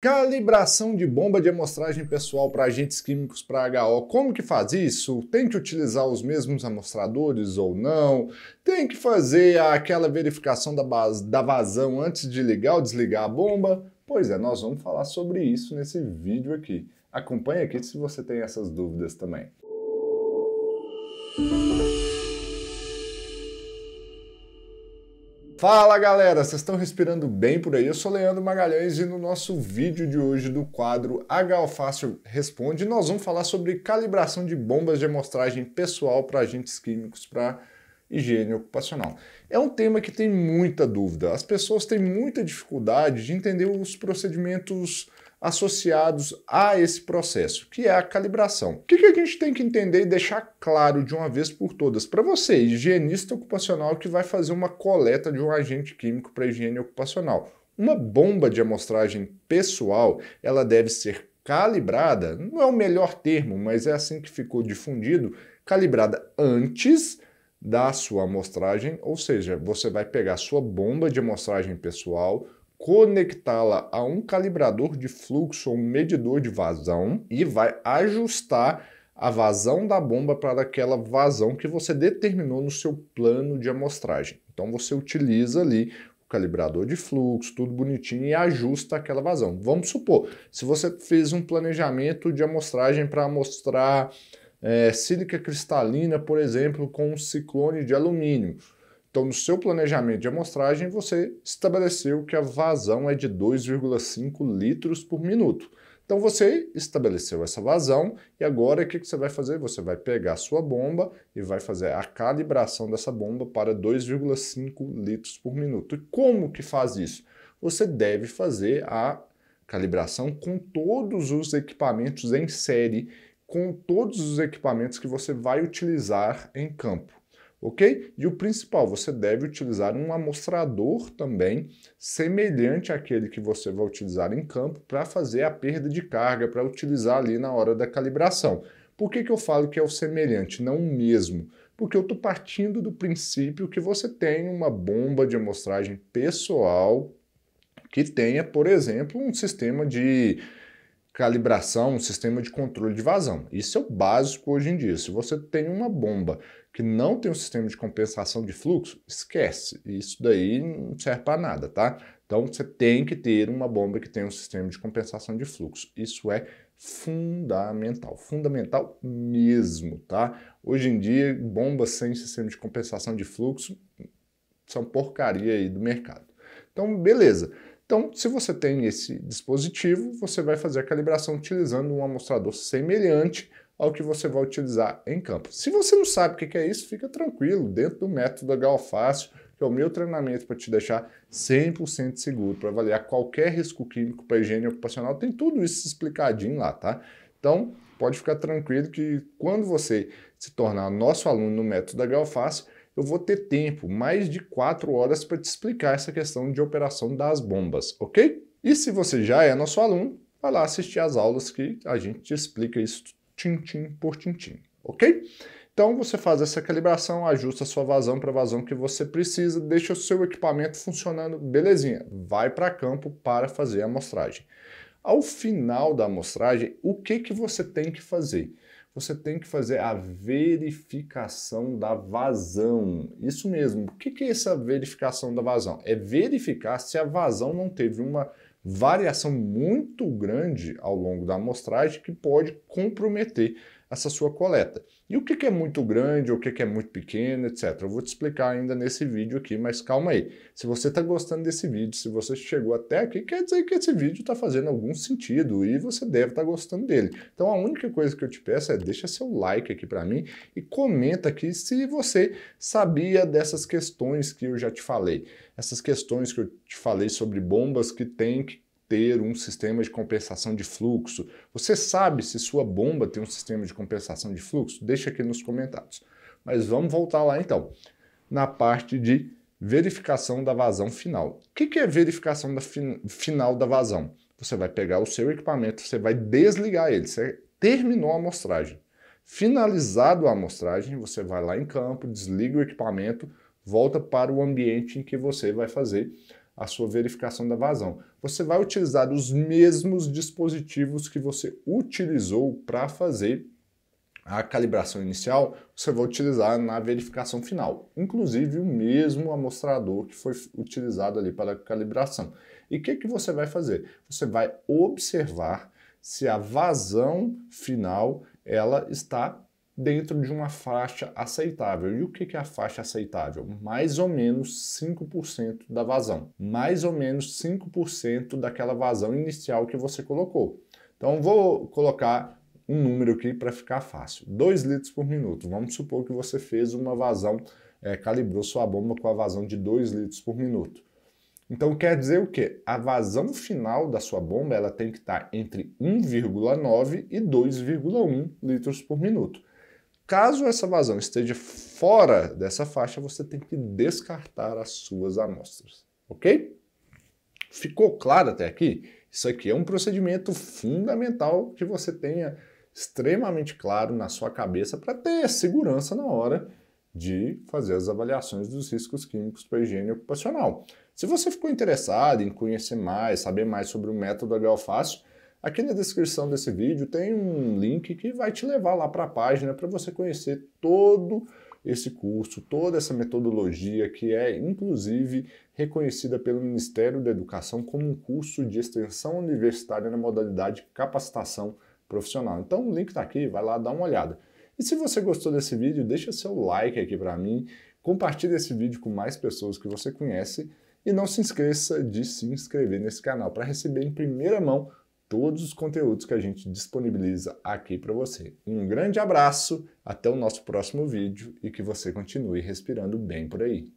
Calibração de bomba de amostragem pessoal para agentes químicos para HO. Como que faz isso? Tem que utilizar os mesmos amostradores ou não? Tem que fazer aquela verificação da, base, da vazão antes de ligar ou desligar a bomba? Pois é, nós vamos falar sobre isso nesse vídeo aqui. Acompanhe aqui se você tem essas dúvidas também. Música Fala galera, vocês estão respirando bem por aí? Eu sou Leandro Magalhães e no nosso vídeo de hoje do quadro Fácil Responde, nós vamos falar sobre calibração de bombas de amostragem pessoal para agentes químicos para higiene ocupacional. É um tema que tem muita dúvida. As pessoas têm muita dificuldade de entender os procedimentos associados a esse processo, que é a calibração. O que, que a gente tem que entender e deixar claro de uma vez por todas para você, higienista ocupacional que vai fazer uma coleta de um agente químico para higiene ocupacional? Uma bomba de amostragem pessoal, ela deve ser calibrada, não é o melhor termo, mas é assim que ficou difundido, calibrada antes da sua amostragem, ou seja, você vai pegar sua bomba de amostragem pessoal, conectá-la a um calibrador de fluxo ou um medidor de vazão e vai ajustar a vazão da bomba para aquela vazão que você determinou no seu plano de amostragem. Então você utiliza ali o calibrador de fluxo, tudo bonitinho e ajusta aquela vazão. Vamos supor, se você fez um planejamento de amostragem para amostrar é, eh, sílica cristalina, por exemplo, com um ciclone de alumínio, então, no seu planejamento de amostragem, você estabeleceu que a vazão é de 2,5 litros por minuto. Então, você estabeleceu essa vazão e agora o que, você vai fazer? Você vai pegar a sua bomba e vai fazer a calibração dessa bomba para 2,5 litros por minuto. E como que faz isso? Você deve fazer a calibração com todos os equipamentos em série, com todos os equipamentos que você vai utilizar em campo ok? E o principal, você deve utilizar um amostrador também, semelhante àquele que você vai utilizar em campo, para fazer a perda de carga, para utilizar ali na hora da calibração. Por que, que eu falo que é o semelhante, não o mesmo? Porque eu estou partindo do princípio que você tem uma bomba de amostragem pessoal que tenha, por exemplo, um sistema de calibração, um sistema de controle de vazão. Isso é o básico hoje em dia. Se você tem uma bomba que não tem um sistema de compensação de fluxo, esquece. Isso daí não serve para nada, tá? Então você tem que ter uma bomba que tenha um sistema de compensação de fluxo. Isso é fundamental, fundamental mesmo, tá? Hoje em dia, bombas sem sistema de compensação de fluxo são porcaria aí do mercado. Então, beleza. Então, se você tem esse dispositivo, você vai fazer a calibração utilizando um amostrador semelhante ao que você vai utilizar em campo. Se você não sabe o que é isso, fica tranquilo, dentro do método Galfácio, que é o meu treinamento para te deixar 100% seguro, para avaliar qualquer risco químico para higiene ocupacional, tem tudo isso explicadinho lá, tá? Então, pode ficar tranquilo que quando você se tornar nosso aluno no método Galfácio, eu vou ter tempo, mais de quatro horas, para te explicar essa questão de operação das bombas, ok? E se você já é nosso aluno, vai lá assistir as aulas que a gente te explica isso tintim por tintim, ok? Então você faz essa calibração, ajusta a sua vazão para a vazão que você precisa, deixa o seu equipamento funcionando, belezinha. Vai para campo para fazer a amostragem. Ao final da amostragem, o que, que você tem que fazer? você tem que fazer a verificação da vazão. Isso mesmo. O que é essa verificação da vazão? É verificar se a vazão não teve uma variação muito grande ao longo da amostragem que pode comprometer essa sua coleta. E o que, é muito grande, o que, que é muito pequeno, etc. Eu vou te explicar ainda nesse vídeo aqui, mas calma aí. Se você está gostando desse vídeo, se você chegou até aqui, quer dizer que esse vídeo está fazendo algum sentido e você deve estar tá gostando dele. Então a única coisa que eu te peço é deixa seu like aqui para mim e comenta aqui se você sabia dessas questões que eu já te falei. Essas questões que eu te falei sobre bombas que tem que ter um sistema de compensação de fluxo? Você sabe se sua bomba tem um sistema de compensação de fluxo? Deixa aqui nos comentários. Mas vamos voltar lá então, na parte de verificação da vazão final. O que é verificação da fin final da vazão? Você vai pegar o seu equipamento, você vai desligar ele, você terminou a amostragem. Finalizado a amostragem, você vai lá em campo, desliga o equipamento, volta para o ambiente em que você vai fazer a sua verificação da vazão. Você vai utilizar os mesmos dispositivos que você utilizou para fazer a calibração inicial, você vai utilizar na verificação final, inclusive o mesmo amostrador que foi utilizado ali para a calibração. E o que, que você vai fazer? Você vai observar se a vazão final ela está dentro de uma faixa aceitável. E o que é a faixa aceitável? Mais ou menos 5% da vazão. Mais ou menos 5% daquela vazão inicial que você colocou. Então vou colocar um número aqui para ficar fácil. 2 litros por minuto. Vamos supor que você fez uma vazão, é, calibrou sua bomba com a vazão de 2 litros por minuto. Então quer dizer o quê? A vazão final da sua bomba ela tem que estar tá entre 1,9 e 2,1 litros por minuto. Caso essa vazão esteja fora dessa faixa, você tem que descartar as suas amostras, ok? Ficou claro até aqui? Isso aqui é um procedimento fundamental que você tenha extremamente claro na sua cabeça para ter segurança na hora de fazer as avaliações dos riscos químicos para a higiene ocupacional. Se você ficou interessado em conhecer mais, saber mais sobre o método HO Fácil, Aqui na descrição desse vídeo tem um link que vai te levar lá para a página para você conhecer todo esse curso, toda essa metodologia que é inclusive reconhecida pelo Ministério da Educação como um curso de extensão universitária na modalidade capacitação profissional. Então o link está aqui, vai lá dar uma olhada. E se você gostou desse vídeo, deixa seu like aqui para mim, compartilhe esse vídeo com mais pessoas que você conhece e não se esqueça de se inscrever nesse canal para receber em primeira mão todos os conteúdos que a gente disponibiliza aqui para você. Um grande abraço, até o nosso próximo vídeo e que você continue respirando bem por aí.